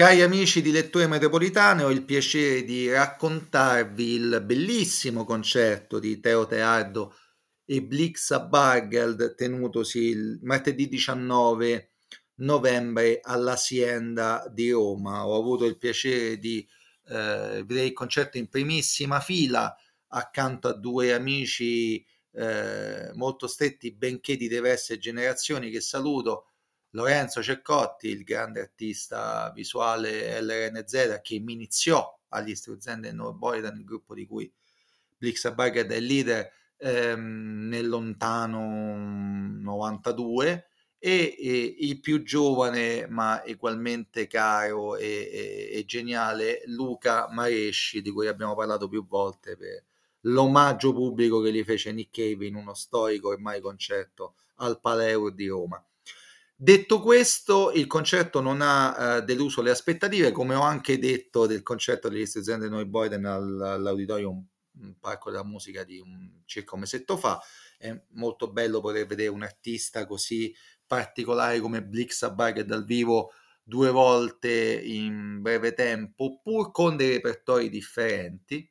Cari amici di Lettore Metropolitane, ho il piacere di raccontarvi il bellissimo concerto di Teo Teardo e Blixa Bargeld tenutosi il martedì 19 novembre all'Azienda di Roma. Ho avuto il piacere di eh, vedere il concerto in primissima fila accanto a due amici eh, molto stretti, benché di diverse generazioni, che saluto Lorenzo Cercotti, il grande artista visuale LRNZ che mi iniziò agli Struzzen del Nuovo Boydan, il gruppo di cui Blix è il leader, ehm, nel lontano 92 e, e, il più giovane ma ugualmente caro e, e, e, geniale Luca Maresci di cui abbiamo parlato più volte per l'omaggio pubblico che gli fece Nick Cave in uno storico ormai concerto al Paleo di Roma. Detto questo, il concetto non ha eh, deluso le aspettative, come ho anche detto del concetto delle istituzioni di Noi Boyden all'auditorium Parco della Musica di un, circa un mesetto fa. È molto bello poter vedere un artista così particolare come Blix a dal vivo due volte in breve tempo, pur con dei repertori differenti.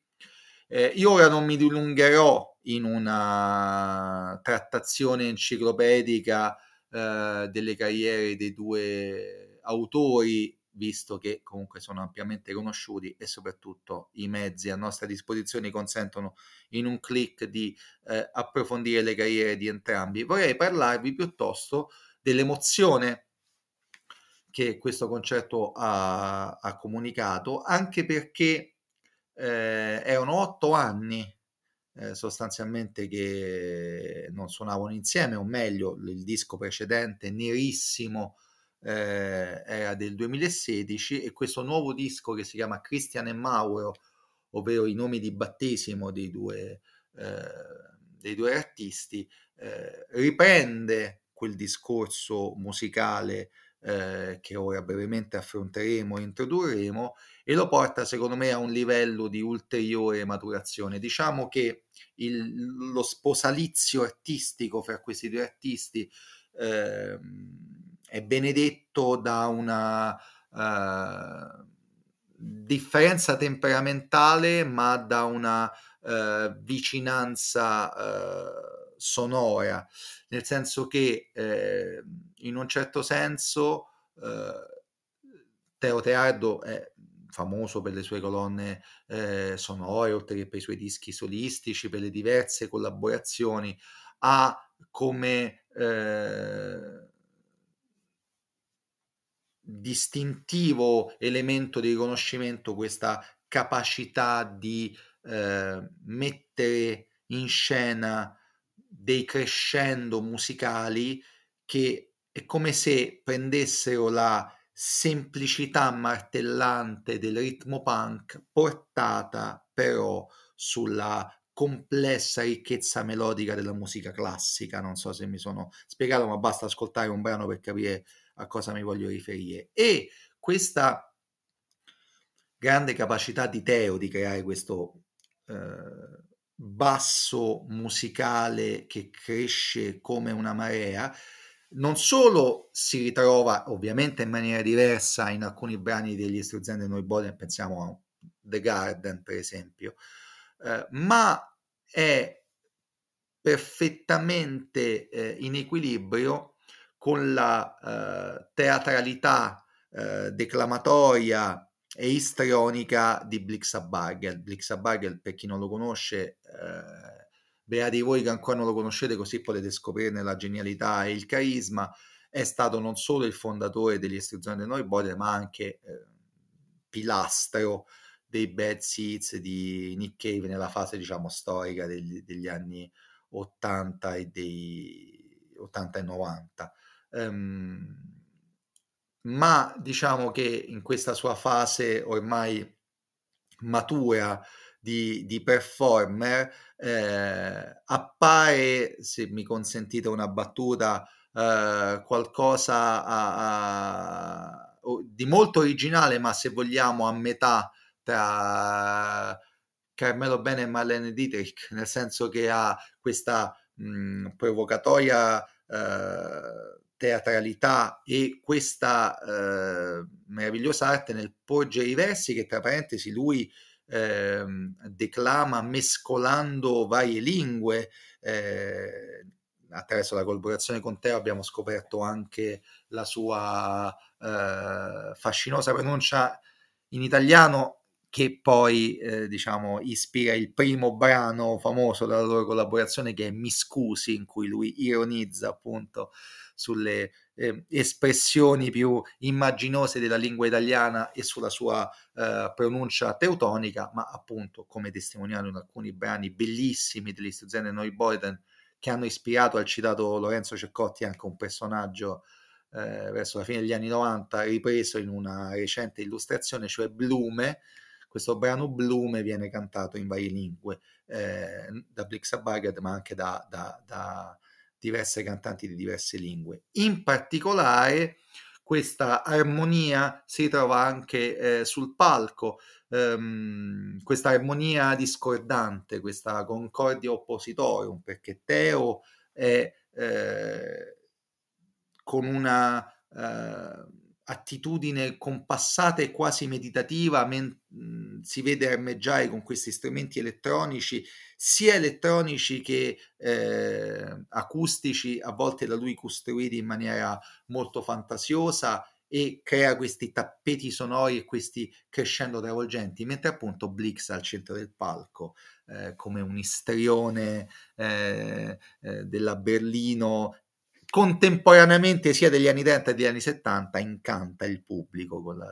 Eh, io ora non mi dilungherò in una trattazione enciclopedica eh, delle carriere dei due autori, visto che comunque sono ampiamente conosciuti e soprattutto i mezzi a nostra disposizione consentono in un clic di eh, approfondire le carriere di entrambi. Vorrei parlarvi piuttosto dell'emozione che questo concerto ha, ha comunicato, anche perché eh, erano otto anni eh, sostanzialmente che non suonavano insieme, o meglio, il disco precedente, Nerissimo, eh, era del 2016 e questo nuovo disco che si chiama Cristian e Mauro, ovvero i nomi di battesimo dei due, eh, dei due artisti, eh, riprende quel discorso musicale eh, che ora brevemente affronteremo e introdurremo, e lo porta secondo me a un livello di ulteriore maturazione. Diciamo che il, lo sposalizio artistico fra questi due artisti eh, è benedetto da una... Eh, differenza temperamentale ma da una eh, vicinanza eh, sonora, nel senso che eh, in un certo senso eh, Teo Teardo è famoso per le sue colonne eh, sonore, oltre che per i suoi dischi solistici, per le diverse collaborazioni, ha come eh, distintivo elemento di riconoscimento questa capacità di eh, mettere in scena dei crescendo musicali che è come se prendessero la semplicità martellante del ritmo punk portata però sulla complessa ricchezza melodica della musica classica. Non so se mi sono spiegato, ma basta ascoltare un brano per capire a cosa mi voglio riferire. E questa grande capacità di Teo di creare questo eh, basso musicale che cresce come una marea non solo si ritrova ovviamente in maniera diversa in alcuni brani degli istruzioni e Noi Boden, pensiamo a The Garden per esempio, eh, ma è perfettamente eh, in equilibrio con la eh, teatralità eh, declamatoria e istrionica di Blixabargel. Blixabargel, per chi non lo conosce, eh, beati voi che ancora non lo conoscete così potete scoprirne la genialità e il carisma, è stato non solo il fondatore dell'istruzione del Noi ma anche eh, pilastro dei Bad Seeds di Nick Cave nella fase diciamo storica degli, degli anni 80 e, dei, 80 e 90. Um, ehm, ma diciamo che in questa sua fase ormai matura di, di performer eh, appare, se mi consentite una battuta, eh, qualcosa a, a, di molto originale, ma se vogliamo a metà tra Carmelo Bene e Marlene Dietrich, nel senso che ha questa mh, provocatoria eh, teatralità e questa eh, meravigliosa arte nel porgere i versi che tra parentesi lui eh, Ehm, declama mescolando varie lingue. Eh, attraverso la collaborazione con Teo abbiamo scoperto anche la sua eh, fascinosa pronuncia in italiano che poi eh, diciamo ispira il primo brano famoso della loro collaborazione che è Mi scusi in cui lui ironizza appunto sulle eh, espressioni più immaginose della lingua italiana e sulla sua eh, pronuncia teutonica, ma appunto, come testimoniano in alcuni brani bellissimi degli Stuzen e Neuboden, che hanno ispirato al citato Lorenzo Ceccotti anche un personaggio eh, verso la fine degli anni 90 ripreso in una recente illustrazione, cioè Blume, questo brano Blume viene cantato in varie lingue eh, da Blix Abagad, ma anche da, da, da diverse cantanti di diverse lingue. In particolare, questa armonia si trova anche eh, sul palco, ehm, questa armonia discordante, questa concordia oppositorum, perché Teo è eh, con una eh, attitudine compassata e quasi meditativa, men- mhmm, si vede armeggiare con questi strumenti elettronici, sia elettronici che eh, acustici, a volte da lui costruiti in maniera molto fantasiosa e crea questi tappeti sonori e questi crescendo travolgenti, mentre appunto Blix al centro del palco, eh, come un istrione eh, eh della Berlino contemporaneamente sia degli anni 30 che degli anni 70 incanta il pubblico col,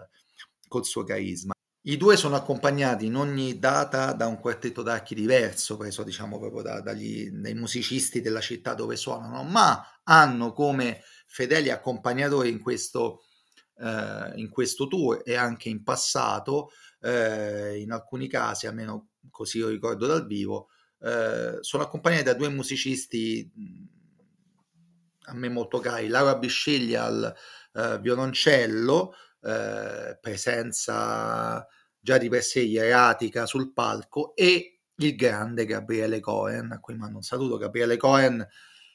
col suo carisma. I due sono accompagnati in ogni data da un quartetto d'archi diverso, preso diciamo proprio da, dagli, dai musicisti della città dove suonano, ma hanno come fedeli accompagnatori in questo, eh, in questo tour e anche in passato, eh, in alcuni casi, almeno così io ricordo dal vivo, eh, sono accompagnati da due musicisti a me molto cari, Laura Bisceglia al eh, violoncello, eh, presenza già di per sé ieratica sul palco, e il grande Gabriele Cohen, a cui mando un saluto. Gabriele Cohen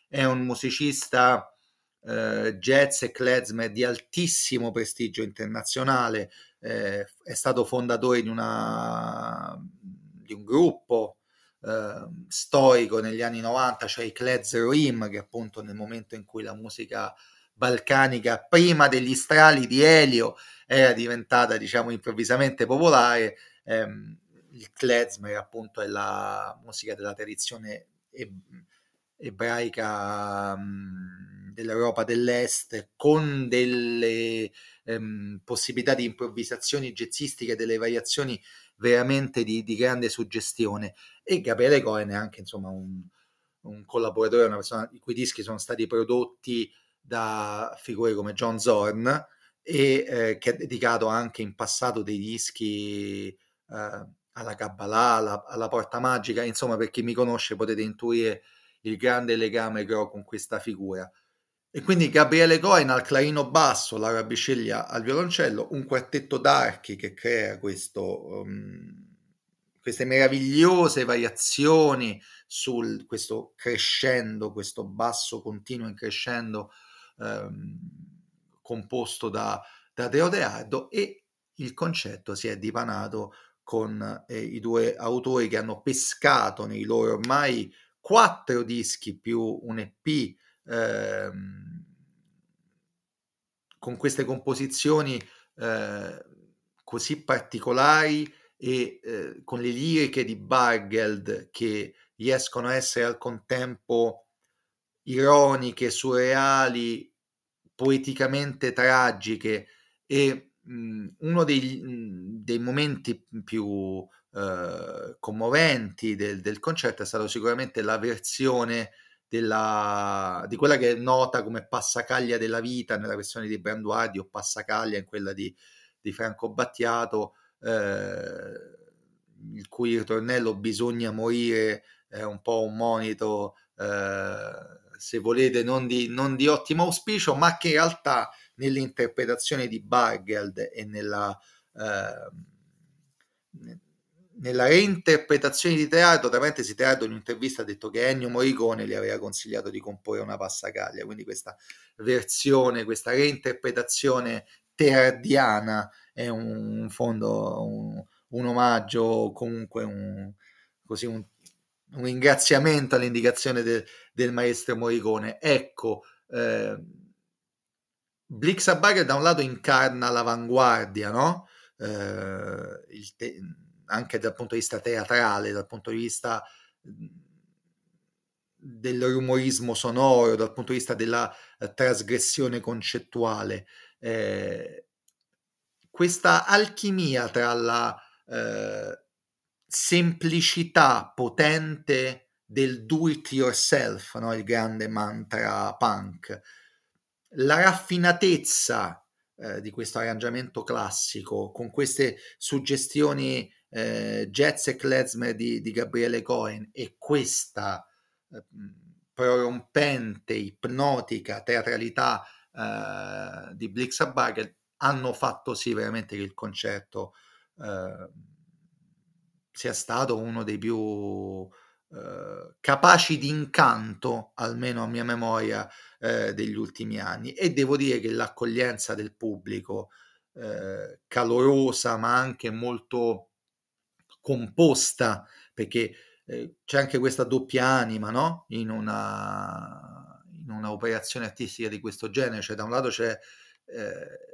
è un musicista eh, jazz e klezmer di altissimo prestigio internazionale, eh, è stato fondatore di, una, di un gruppo eh, storico negli anni 90, cioè i Klez Roim, che appunto nel momento in cui la musica balcanica, prima degli strali di Elio, era diventata diciamo improvvisamente popolare, ehm, il klezmer appunto è la musica della tradizione ebraica mm, dell'Europa dell'Est con delle ehm, possibilità di improvvisazioni jazzistiche, delle variazioni veramente di, di grande suggestione e Gabriele Cohen è anche insomma un, un collaboratore, una persona i cui dischi sono stati prodotti da figure come John Zorn e eh, che ha dedicato anche in passato dei dischi eh, alla Kabbalah, alla, alla, Porta Magica, insomma per chi mi conosce potete intuire il grande legame che ho con questa figura. E quindi Gabriele Cohen al clarino basso, Laura Biceglia al violoncello, un quartetto d'archi che crea questo, um, queste meravigliose variazioni su questo crescendo, questo basso continuo in crescendo ehm, composto da, da Deodeardo e il concetto si è dipanato con eh, i due autori che hanno pescato nei loro ormai quattro dischi più un EP ehm, con queste composizioni eh, così particolari e eh, con le liriche di Bargeld che riescono a essere al contempo ironiche, surreali, poeticamente tragiche e mh, mm, uno dei, mh, mm, dei, momenti più eh, commoventi del, del, concerto è stato sicuramente la versione della, di quella che è nota come Passacaglia della vita nella versione di Branduardi o Passacaglia in quella di, di Franco Battiato eh, il cui ritornello bisogna morire è un po' un monito, eh, se volete, non di, non di, ottimo auspicio, ma che in realtà nell'interpretazione di Bargeld e nella, eh, nella reinterpretazione di Teatro, tra parentesi Teatro in un'intervista ha detto che Ennio Morricone gli aveva consigliato di comporre una passacaglia, quindi questa versione, questa reinterpretazione teardiana è un fondo, un, un omaggio o comunque un, così un, un ringraziamento all'indicazione de, del maestro Morricone. Ecco, eh, Blix Bagger da un lato incarna l'avanguardia, no? eh, te- anche dal punto di vista teatrale, dal punto di vista del rumorismo sonoro, dal punto di vista della eh, trasgressione concettuale. Eh, questa alchimia tra la eh, semplicità potente del do it yourself, no? il grande mantra punk, la raffinatezza eh, di questo arrangiamento classico con queste suggestioni eh, jazz e klezmer di, di, Gabriele Cohen e questa eh, prorompente, ipnotica teatralità eh, di Blix hanno fatto sì veramente che il concerto eh, sia stato uno dei più ehm, capaci di incanto, almeno a mia memoria, eh, degli ultimi anni. E devo dire che l'accoglienza del pubblico, eh, calorosa ma anche molto composta, perché eh, c'è anche questa doppia anima no? in, una, in una operazione artistica di questo genere, cioè da un lato c'è eh,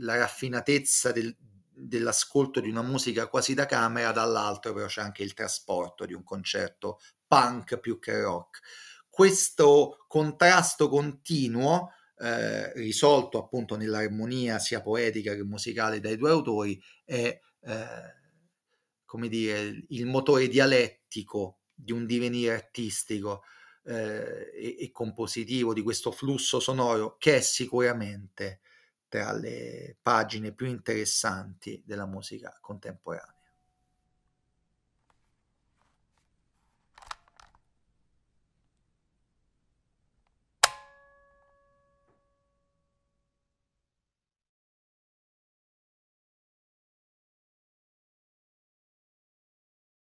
la raffinatezza del, dell'ascolto di una musica quasi da camera, dall'altro però c'è anche il trasporto di un concerto punk più che rock. Questo contrasto continuo, eh, risolto appunto nell'armonia sia poetica che musicale dai due autori, è eh, come dire, il motore dialettico di un divenire artistico eh, e, e, compositivo, di questo flusso sonoro che è sicuramente tra le pagine più interessanti della musica contemporanea.